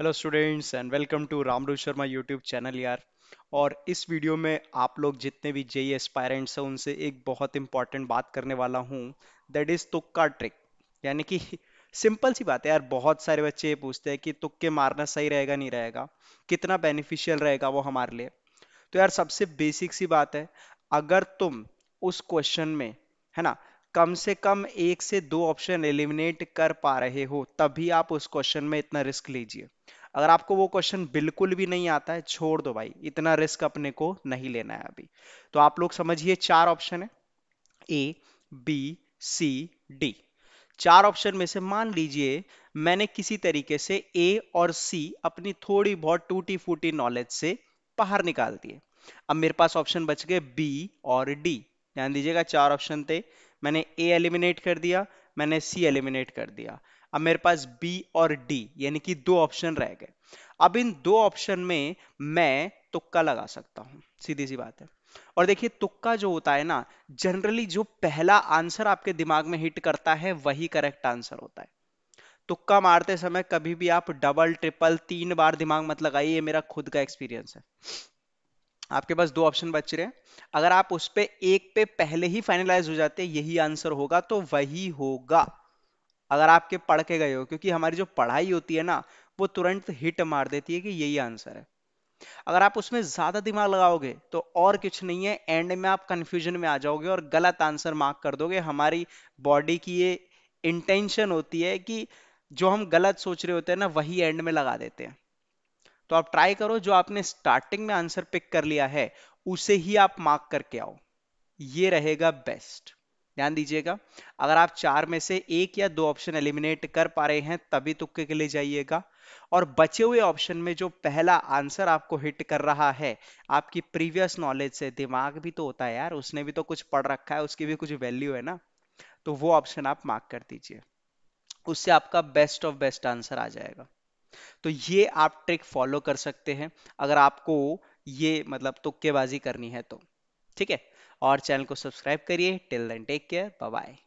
hello students and welcome to Ramru Sharma YouTube channel यार और इस वीडियो में आप लोग जितने भी जेई एस्पायरेंट्स e हैं उनसे एक बहुत इंपॉर्टेंट बात करने वाला हूँ दैट इज़ तुक्का ट्रिक यानी कि सिंपल सी बात है यार बहुत सारे बच्चे ये पूछते हैं कि तुक्के मारना सही रहेगा नहीं रहेगा कितना बेनिफिशियल रहेगा वो हमारे लिए तो यार सबसे बेसिक सी बात है अगर तुम उस क्वेश्चन में है ना कम से कम एक से दो ऑप्शन एलिमिनेट कर पा रहे हो तभी आप उस क्वेश्चन में इतना रिस्क लीजिए अगर आपको वो क्वेश्चन बिल्कुल भी नहीं आता है छोड़ दो भाई इतना रिस्क अपने को नहीं लेना है अभी तो आप लोग समझिए चार ऑप्शन है ए बी सी डी चार ऑप्शन में से मान लीजिए मैंने किसी तरीके से ए और सी अपनी थोड़ी बहुत टूटी फूटी नॉलेज से बाहर निकाल दिए अब मेरे पास ऑप्शन बच गए बी और डी ध्यान दीजिएगा चार ऑप्शन थे मैंने ए एलिमिनेट कर दिया मैंने सी एलिमिनेट कर दिया अब मेरे पास बी और डी यानी कि दो ऑप्शन रह गए अब इन दो ऑप्शन में मैं तुक्का लगा सकता हूं सीधी सी बात है और देखिए तुक्का जो होता है ना जनरली जो पहला आंसर आपके दिमाग में हिट करता है वही करेक्ट आंसर होता है तुक्का मारते समय कभी भी आप डबल ट्रिपल तीन बार दिमाग मत लगाइए ये मेरा खुद का एक्सपीरियंस है आपके पास दो ऑप्शन बच रहे हैं अगर आप उस पर एक पे पहले ही फाइनलाइज हो जाते यही आंसर होगा तो वही होगा अगर आपके पढ़ के गए हो क्योंकि हमारी जो पढ़ाई होती है ना वो तुरंत हिट मार देती है कि यही आंसर है अगर आप उसमें ज्यादा दिमाग लगाओगे तो और कुछ नहीं है एंड में आप कंफ्यूजन में आ जाओगे और गलत आंसर मार्क कर दोगे हमारी बॉडी की ये इंटेंशन होती है कि जो हम गलत सोच रहे होते हैं ना वही एंड में लगा देते हैं तो आप ट्राई करो जो आपने स्टार्टिंग में आंसर पिक कर लिया है उसे ही आप मार्क करके आओ ये रहेगा बेस्ट ध्यान दीजिएगा अगर आप चार में से एक या दो ऑप्शन एलिमिनेट कर पा रहे हैं तभी तुक्के के लिए जाइएगा और बचे हुए ऑप्शन में जो पहला आंसर आपको हिट कर रहा है आपकी प्रीवियस नॉलेज से दिमाग भी तो होता है यार उसने भी तो कुछ पढ़ रखा है उसकी भी कुछ वैल्यू है ना तो वो ऑप्शन आप मार्क कर दीजिए उससे आपका बेस्ट ऑफ बेस्ट आंसर आ जाएगा तो ये आप ट्रिक फॉलो कर सकते हैं अगर आपको ये मतलब तुक्केबाजी करनी है तो ठीक है और चैनल को सब्सक्राइब करिए till then take care bye